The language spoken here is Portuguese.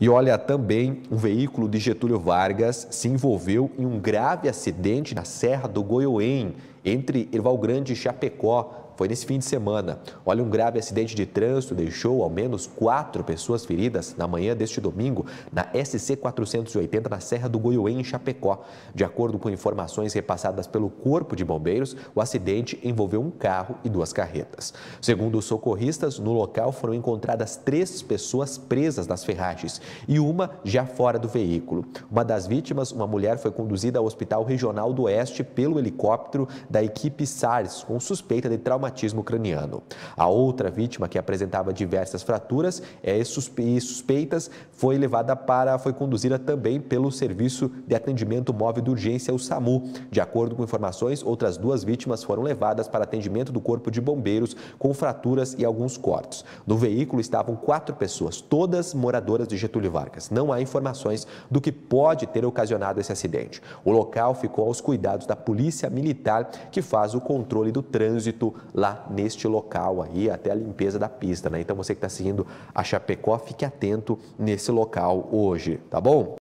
E olha, também um veículo de Getúlio Vargas se envolveu em um grave acidente na Serra do Goiôém, entre Erval Grande e Chapecó, foi nesse fim de semana. Olha, um grave acidente de trânsito deixou ao menos quatro pessoas feridas na manhã deste domingo na SC 480 na Serra do Goiôém, em Chapecó. De acordo com informações repassadas pelo Corpo de Bombeiros, o acidente envolveu um carro e duas carretas. Segundo os socorristas, no local foram encontradas três pessoas presas nas ferragens e uma já fora do veículo. Uma das vítimas, uma mulher, foi conduzida ao Hospital Regional do Oeste pelo helicóptero da equipe SARS, com suspeita de trauma traumatismo craniano. A outra vítima, que apresentava diversas fraturas é, e suspeitas, foi levada para, foi conduzida também pelo Serviço de Atendimento Móvel de Urgência, o SAMU. De acordo com informações, outras duas vítimas foram levadas para atendimento do Corpo de Bombeiros com fraturas e alguns cortes. No veículo estavam quatro pessoas, todas moradoras de Getúlio Vargas. Não há informações do que pode ter ocasionado esse acidente. O local ficou aos cuidados da Polícia Militar, que faz o controle do trânsito lá neste local aí, até a limpeza da pista, né? Então você que está seguindo a Chapecó, fique atento nesse local hoje, tá bom?